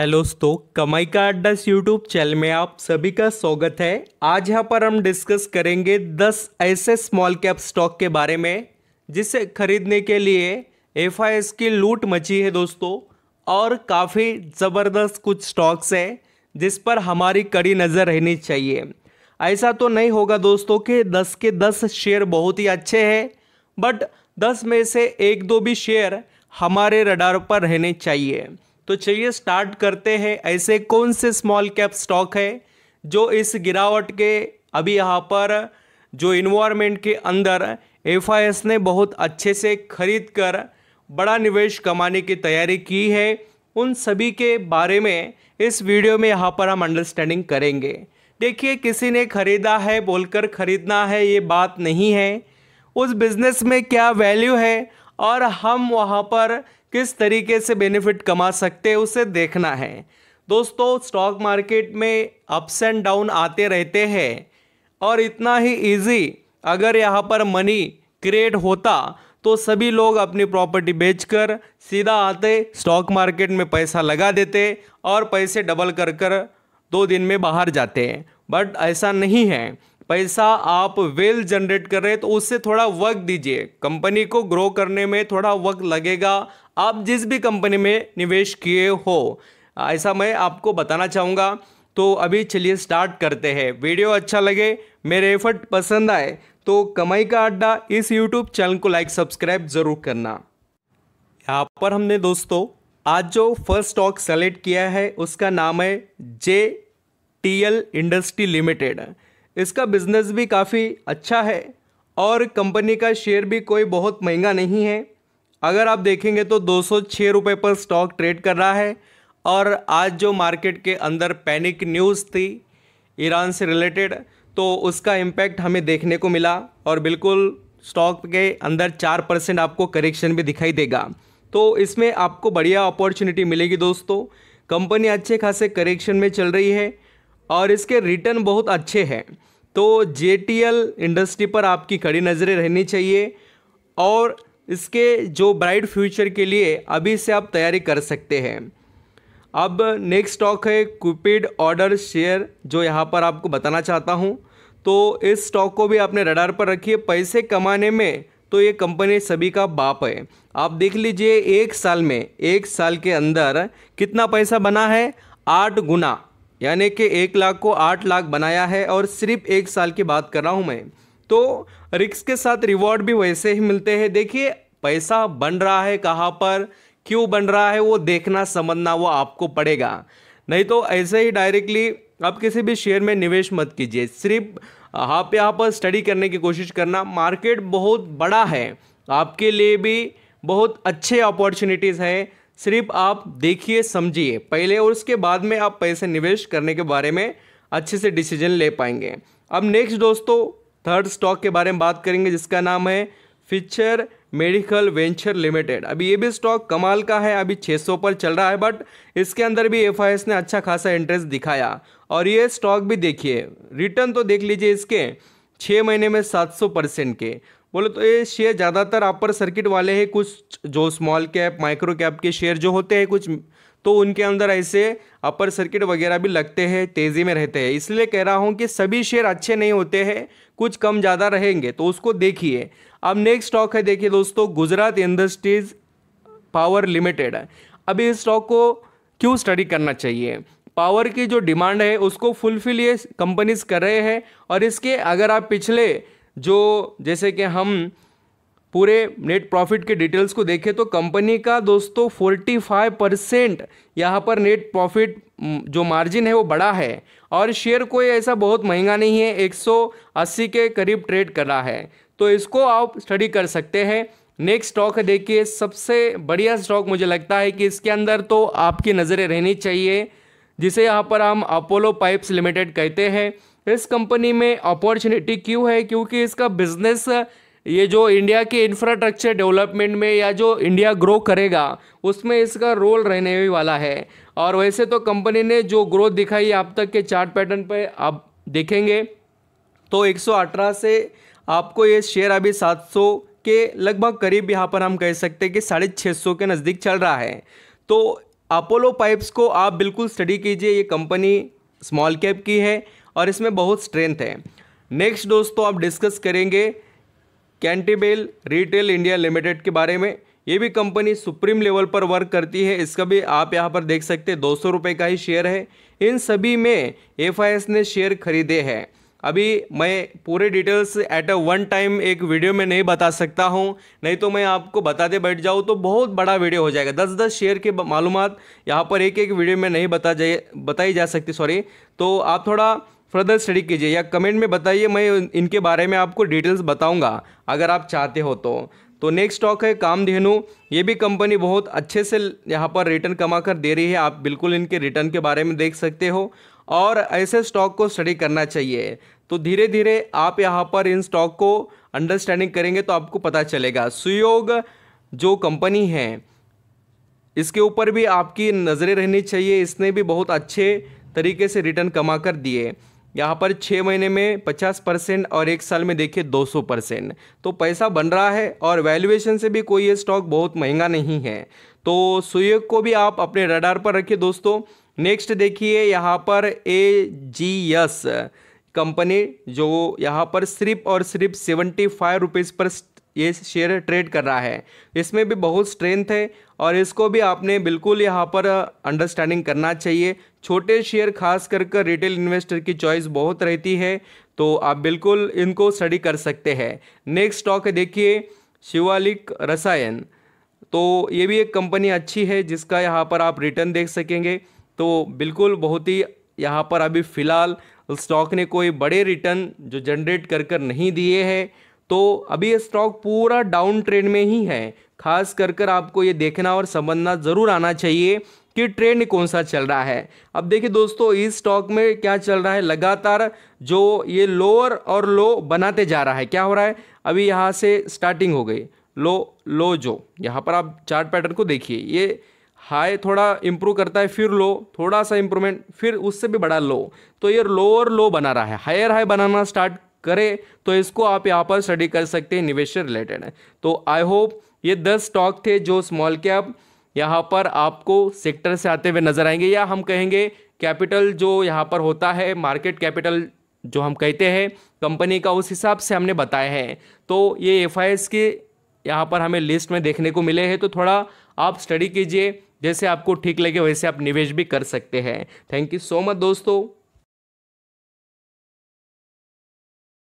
hello दोस्तों कमाई का अड्डा यूट्यूब चैनल में आप सभी का स्वागत है आज यहाँ पर हम डिस्कस करेंगे 10 ऐसे स्मॉल कैप स्टॉक के बारे में जिसे खरीदने के लिए एफ की लूट मची है दोस्तों और काफ़ी ज़बरदस्त कुछ स्टॉक्स हैं जिस पर हमारी कड़ी नज़र रहनी चाहिए ऐसा तो नहीं होगा दोस्तों कि दस के दस शेयर बहुत ही अच्छे हैं बट दस में से एक दो भी शेयर हमारे रडार पर रहने चाहिए तो चलिए स्टार्ट करते हैं ऐसे कौन से स्मॉल कैप स्टॉक है जो इस गिरावट के अभी यहाँ पर जो इन्वायरमेंट के अंदर एफ ने बहुत अच्छे से खरीद कर बड़ा निवेश कमाने की तैयारी की है उन सभी के बारे में इस वीडियो में यहाँ पर हम अंडरस्टैंडिंग करेंगे देखिए किसी ने खरीदा है बोलकर खरीदना है ये बात नहीं है उस बिज़नेस में क्या वैल्यू है और हम वहाँ पर किस तरीके से बेनिफिट कमा सकते हैं उसे देखना है दोस्तों स्टॉक मार्केट में अप्स एंड डाउन आते रहते हैं और इतना ही इजी अगर यहाँ पर मनी क्रिएट होता तो सभी लोग अपनी प्रॉपर्टी बेचकर सीधा आते स्टॉक मार्केट में पैसा लगा देते और पैसे डबल कर कर दो दिन में बाहर जाते हैं बट ऐसा नहीं है पैसा आप वेल जनरेट कर रहे हैं तो उससे थोड़ा वक्त दीजिए कंपनी को ग्रो करने में थोड़ा वक्त लगेगा आप जिस भी कंपनी में निवेश किए हो ऐसा मैं आपको बताना चाहूँगा तो अभी चलिए स्टार्ट करते हैं वीडियो अच्छा लगे मेरे एफर्ट पसंद आए तो कमाई का अड्डा इस यूट्यूब चैनल को लाइक सब्सक्राइब ज़रूर करना यहाँ पर हमने दोस्तों आज जो फर्स्ट स्टॉक सेलेक्ट किया है उसका नाम है J T L industry limited इसका बिजनेस भी काफ़ी अच्छा है और कंपनी का शेयर भी कोई बहुत महंगा नहीं है अगर आप देखेंगे तो दो सौ रुपये पर स्टॉक ट्रेड कर रहा है और आज जो मार्केट के अंदर पैनिक न्यूज़ थी ईरान से रिलेटेड तो उसका इम्पैक्ट हमें देखने को मिला और बिल्कुल स्टॉक के अंदर चार परसेंट आपको करेक्शन भी दिखाई देगा तो इसमें आपको बढ़िया अपॉर्चुनिटी मिलेगी दोस्तों कंपनी अच्छे खासे करेक्शन में चल रही है और इसके रिटर्न बहुत अच्छे हैं तो जे इंडस्ट्री पर आपकी कड़ी नज़रें रहनी चाहिए और इसके जो ब्राइट फ्यूचर के लिए अभी से आप तैयारी कर सकते हैं अब नेक्स्ट स्टॉक है कुपिड ऑर्डर शेयर जो यहाँ पर आपको बताना चाहता हूँ तो इस स्टॉक को भी आपने रडार पर रखिए पैसे कमाने में तो ये कंपनी सभी का बाप है आप देख लीजिए एक साल में एक साल के अंदर कितना पैसा बना है आठ गुना यानी कि एक लाख को आठ लाख बनाया है और सिर्फ एक साल की बात कर रहा हूँ मैं तो रिक्स के साथ रिवॉर्ड भी वैसे ही मिलते हैं देखिए पैसा बन रहा है कहाँ पर क्यों बन रहा है वो देखना समझना वो आपको पड़ेगा नहीं तो ऐसे ही डायरेक्टली आप किसी भी शेयर में निवेश मत कीजिए सिर्फ हाँ आप यहाँ पर स्टडी करने की कोशिश करना मार्केट बहुत बड़ा है आपके लिए भी बहुत अच्छे अपॉर्चुनिटीज़ हैं सिर्फ आप देखिए समझिए पहले और उसके बाद में आप पैसे निवेश करने के बारे में अच्छे से डिसीजन ले पाएंगे अब नेक्स्ट दोस्तों थर्ड स्टॉक के बारे में बात करेंगे जिसका नाम है फिचर मेडिकल वेंचर लिमिटेड अभी ये भी स्टॉक कमाल का है अभी 600 पर चल रहा है बट इसके अंदर भी एफ ने अच्छा खासा इंटरेस्ट दिखाया और ये स्टॉक भी देखिए रिटर्न तो देख लीजिए इसके छः महीने में 700 परसेंट के बोले तो ये शेयर ज़्यादातर अपर सर्किट वाले हैं कुछ जो स्मॉल कैप माइक्रो कैप के शेयर जो होते हैं कुछ तो उनके अंदर ऐसे अपर सर्किट वगैरह भी लगते हैं तेज़ी में रहते हैं इसलिए कह रहा हूँ कि सभी शेयर अच्छे नहीं होते हैं कुछ कम ज़्यादा रहेंगे तो उसको देखिए अब नेक्स्ट स्टॉक है देखिए दोस्तों गुजरात इंडस्ट्रीज़ पावर लिमिटेड है अभी इस स्टॉक को क्यों स्टडी करना चाहिए पावर की जो डिमांड है उसको फुलफिल ये कंपनीज कर रहे हैं और इसके अगर आप पिछले जो जैसे कि हम पूरे नेट प्रॉफिट के डिटेल्स को देखें तो कंपनी का दोस्तों फोर्टी फाइव परसेंट यहाँ पर नेट प्रॉफिट जो मार्जिन है वो बड़ा है और शेयर कोई ऐसा बहुत महंगा नहीं है एक सौ अस्सी के करीब ट्रेड कर रहा है तो इसको आप स्टडी कर सकते हैं नेक्स्ट स्टॉक देखिए सबसे बढ़िया स्टॉक मुझे लगता है कि इसके अंदर तो आपकी नज़रें रहनी चाहिए जिसे यहाँ पर हम अपोलो पाइप्स लिमिटेड कहते हैं इस कंपनी में अपॉर्चुनिटी क्यों है क्योंकि इसका बिजनेस ये जो इंडिया के इंफ्रास्ट्रक्चर डेवलपमेंट में या जो इंडिया ग्रो करेगा उसमें इसका रोल रहने वाला है और वैसे तो कंपनी ने जो ग्रोथ दिखाई अब तक के चार्ट पैटर्न पर आप देखेंगे तो एक से आपको ये शेयर अभी 700 के लगभग करीब यहाँ पर हम कह सकते हैं कि साढ़े छः सौ के नज़दीक चल रहा है तो अपोलो पाइप्स को आप बिल्कुल स्टडी कीजिए ये कंपनी स्मॉल कैप की है और इसमें बहुत स्ट्रेंथ है नेक्स्ट दोस्तों आप डिस्कस करेंगे कैंटीबेल रिटेल इंडिया लिमिटेड के बारे में ये भी कंपनी सुप्रीम लेवल पर वर्क करती है इसका भी आप यहाँ पर देख सकते हैं दो सौ रुपये का ही शेयर है इन सभी में एफ ने शेयर खरीदे हैं अभी मैं पूरे details at a one time एक वीडियो में नहीं बता सकता हूँ नहीं तो मैं आपको बताते बैठ जाऊँ तो बहुत बड़ा वीडियो हो जाएगा दस दस शेयर के मालूम यहाँ पर एक एक वीडियो में नहीं बता जाए बताई जा सकती सॉरी तो आप थोड़ा फर्दर स्टडी कीजिए या कमेंट में बताइए मैं इनके बारे में आपको डिटेल्स बताऊंगा अगर आप चाहते हो तो तो नेक्स्ट स्टॉक है कामधेनु ये भी कंपनी बहुत अच्छे से यहाँ पर रिटर्न कमा कर दे रही है आप बिल्कुल इनके रिटर्न के बारे में देख सकते हो और ऐसे स्टॉक को स्टडी करना चाहिए तो धीरे धीरे आप यहाँ पर इन स्टॉक को अंडरस्टैंडिंग करेंगे तो आपको पता चलेगा सुयोग जो कंपनी है इसके ऊपर भी आपकी नज़रें रहनी चाहिए इसने भी बहुत अच्छे तरीके से रिटर्न कमा कर दिए यहाँ पर छः महीने में 50 परसेंट और एक साल में देखिए 200 परसेंट तो पैसा बन रहा है और वैल्यूएशन से भी कोई ये स्टॉक बहुत महंगा नहीं है तो सुयोग को भी आप अपने रडार पर रखिए दोस्तों नेक्स्ट देखिए यहाँ पर ए जी एस कंपनी जो यहाँ पर सिर्फ और सिर्फ सेवेंटी फाइव रुपीज़ पर ये शेयर ट्रेड कर रहा है इसमें भी बहुत स्ट्रेंथ है और इसको भी आपने बिल्कुल यहाँ पर अंडरस्टैंडिंग करना चाहिए छोटे शेयर खास कर कर रिटेल इन्वेस्टर की चॉइस बहुत रहती है तो आप बिल्कुल इनको स्टडी कर सकते हैं नेक्स्ट स्टॉक देखिए शिवालिक रसायन तो ये भी एक कंपनी अच्छी है जिसका यहाँ पर आप रिटर्न देख सकेंगे तो बिल्कुल बहुत ही यहाँ पर अभी फ़िलहाल स्टॉक ने कोई बड़े रिटर्न जो जनरेट कर कर नहीं दिए हैं तो अभी ये स्टॉक पूरा डाउन ट्रेंड में ही है खास कर कर आपको ये देखना और समझना ज़रूर आना चाहिए कि ट्रेंड कौन सा चल रहा है अब देखिए दोस्तों इस स्टॉक में क्या चल रहा है लगातार जो ये लोअर और लो बनाते जा रहा है क्या हो रहा है अभी यहाँ से स्टार्टिंग हो गई लो लो जो यहाँ पर आप चार्ट पैटर्न को देखिए ये हाई थोड़ा इम्प्रूव करता है फिर लो थोड़ा सा इम्प्रूवमेंट फिर उससे भी बड़ा लो तो ये लोअर लो बना रहा है हायर हाई बनाना स्टार्ट करें तो इसको आप यहाँ पर स्टडी कर सकते हैं निवेश से रिलेटेड है तो आई होप ये दस स्टॉक थे जो स्मॉल कैप यहाँ पर आपको सेक्टर से आते हुए नजर आएंगे या हम कहेंगे कैपिटल जो यहाँ पर होता है मार्केट कैपिटल जो हम कहते हैं कंपनी का उस हिसाब से हमने बताया है तो ये एफ आई एस के यहाँ पर हमें लिस्ट में देखने को मिले हैं तो थोड़ा आप स्टडी कीजिए जैसे आपको ठीक लगे वैसे आप निवेश भी कर सकते हैं थैंक यू सो मच दोस्तों